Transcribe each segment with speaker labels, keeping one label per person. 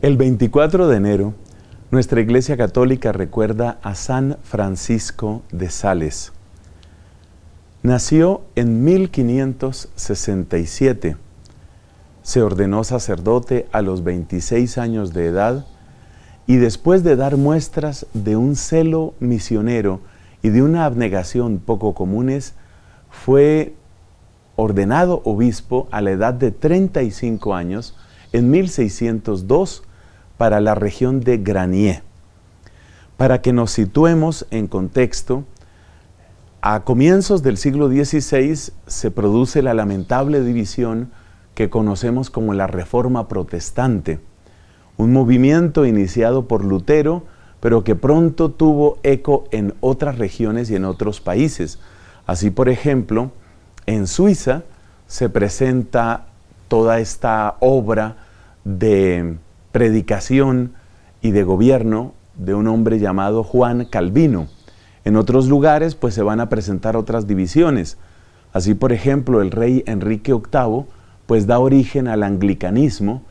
Speaker 1: El 24 de enero, nuestra Iglesia Católica recuerda a San Francisco de Sales. Nació en 1567. Se ordenó sacerdote a los 26 años de edad y después de dar muestras de un celo misionero y de una abnegación poco comunes, fue ordenado obispo a la edad de 35 años en 1602 para la región de Granier. Para que nos situemos en contexto, a comienzos del siglo XVI se produce la lamentable división que conocemos como la Reforma Protestante, un movimiento iniciado por Lutero, pero que pronto tuvo eco en otras regiones y en otros países. Así, por ejemplo, en Suiza se presenta toda esta obra de predicación y de gobierno de un hombre llamado Juan Calvino. En otros lugares pues se van a presentar otras divisiones. Así por ejemplo el rey Enrique VIII pues da origen al anglicanismo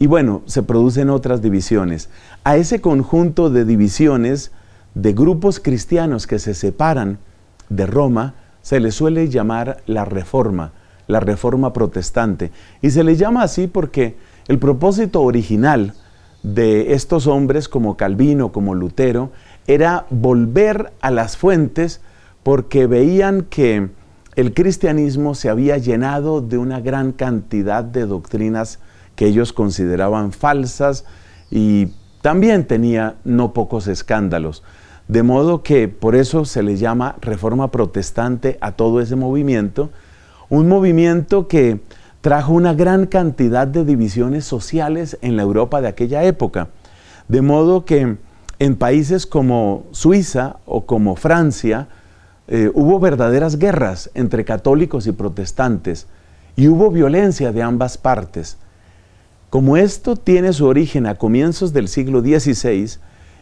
Speaker 1: y bueno, se producen otras divisiones. A ese conjunto de divisiones de grupos cristianos que se separan de Roma se le suele llamar la reforma, la reforma protestante. Y se le llama así porque el propósito original de estos hombres como Calvino, como Lutero, era volver a las fuentes porque veían que el cristianismo se había llenado de una gran cantidad de doctrinas que ellos consideraban falsas y también tenía no pocos escándalos. De modo que por eso se le llama reforma protestante a todo ese movimiento, un movimiento que trajo una gran cantidad de divisiones sociales en la Europa de aquella época. De modo que en países como Suiza o como Francia eh, hubo verdaderas guerras entre católicos y protestantes y hubo violencia de ambas partes. Como esto tiene su origen a comienzos del siglo XVI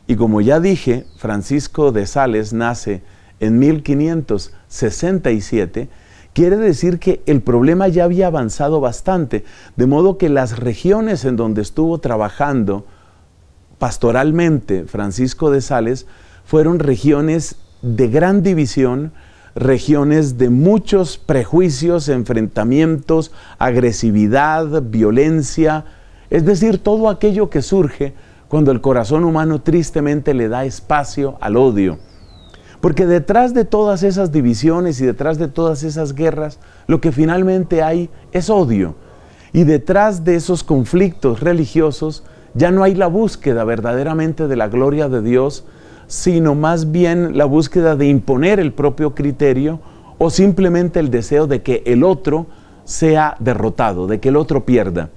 Speaker 1: y como ya dije, Francisco de Sales nace en 1567, Quiere decir que el problema ya había avanzado bastante, de modo que las regiones en donde estuvo trabajando pastoralmente Francisco de Sales fueron regiones de gran división, regiones de muchos prejuicios, enfrentamientos, agresividad, violencia, es decir, todo aquello que surge cuando el corazón humano tristemente le da espacio al odio. Porque detrás de todas esas divisiones y detrás de todas esas guerras, lo que finalmente hay es odio. Y detrás de esos conflictos religiosos ya no hay la búsqueda verdaderamente de la gloria de Dios, sino más bien la búsqueda de imponer el propio criterio o simplemente el deseo de que el otro sea derrotado, de que el otro pierda.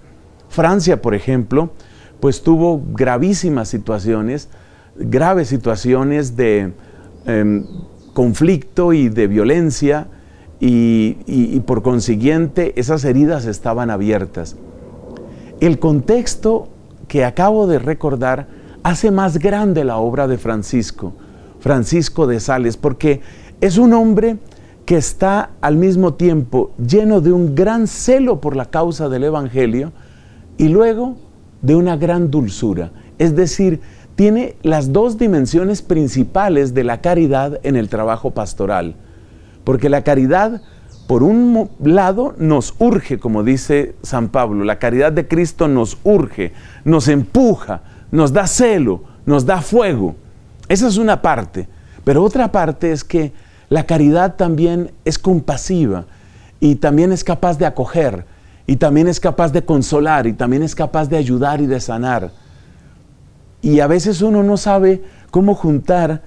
Speaker 1: Francia, por ejemplo, pues tuvo gravísimas situaciones, graves situaciones de, Em, conflicto y de violencia y, y por consiguiente esas heridas estaban abiertas. El contexto que acabo de recordar hace más grande la obra de Francisco, Francisco de Sales, porque es un hombre que está al mismo tiempo lleno de un gran celo por la causa del Evangelio y luego de una gran dulzura. Es decir, tiene las dos dimensiones principales de la caridad en el trabajo pastoral. Porque la caridad, por un lado, nos urge, como dice San Pablo, la caridad de Cristo nos urge, nos empuja, nos da celo, nos da fuego. Esa es una parte. Pero otra parte es que la caridad también es compasiva y también es capaz de acoger y también es capaz de consolar y también es capaz de ayudar y de sanar. Y a veces uno no sabe cómo juntar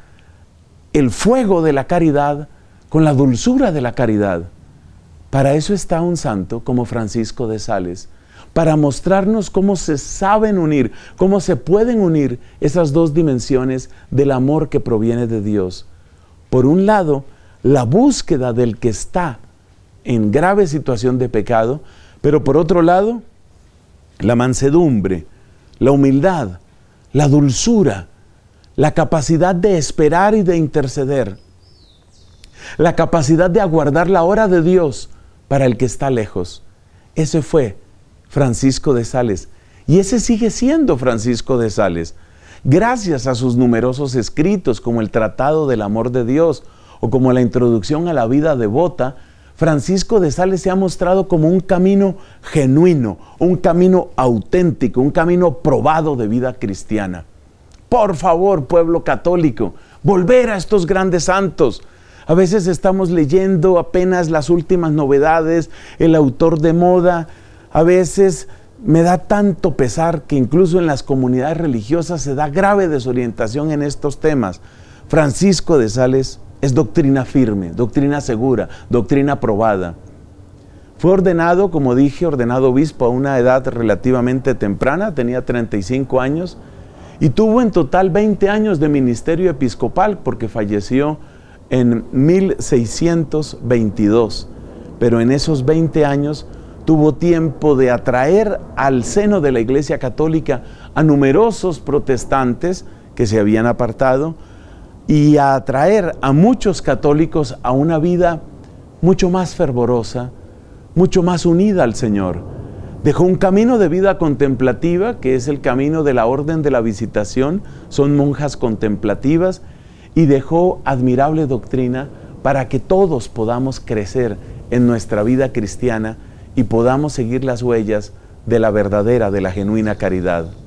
Speaker 1: el fuego de la caridad con la dulzura de la caridad. Para eso está un santo como Francisco de Sales, para mostrarnos cómo se saben unir, cómo se pueden unir esas dos dimensiones del amor que proviene de Dios. Por un lado, la búsqueda del que está en grave situación de pecado, pero por otro lado, la mansedumbre, la humildad, la dulzura, la capacidad de esperar y de interceder, la capacidad de aguardar la hora de Dios para el que está lejos. Ese fue Francisco de Sales y ese sigue siendo Francisco de Sales. Gracias a sus numerosos escritos como el Tratado del Amor de Dios o como la Introducción a la Vida Devota, Francisco de Sales se ha mostrado como un camino genuino, un camino auténtico, un camino probado de vida cristiana. Por favor, pueblo católico, volver a estos grandes santos. A veces estamos leyendo apenas las últimas novedades, el autor de moda. A veces me da tanto pesar que incluso en las comunidades religiosas se da grave desorientación en estos temas. Francisco de Sales es doctrina firme, doctrina segura, doctrina probada. Fue ordenado, como dije, ordenado obispo a una edad relativamente temprana, tenía 35 años, y tuvo en total 20 años de ministerio episcopal porque falleció en 1622. Pero en esos 20 años tuvo tiempo de atraer al seno de la Iglesia Católica a numerosos protestantes que se habían apartado, y a atraer a muchos católicos a una vida mucho más fervorosa, mucho más unida al Señor. Dejó un camino de vida contemplativa, que es el camino de la Orden de la Visitación, son monjas contemplativas, y dejó admirable doctrina para que todos podamos crecer en nuestra vida cristiana y podamos seguir las huellas de la verdadera, de la genuina caridad.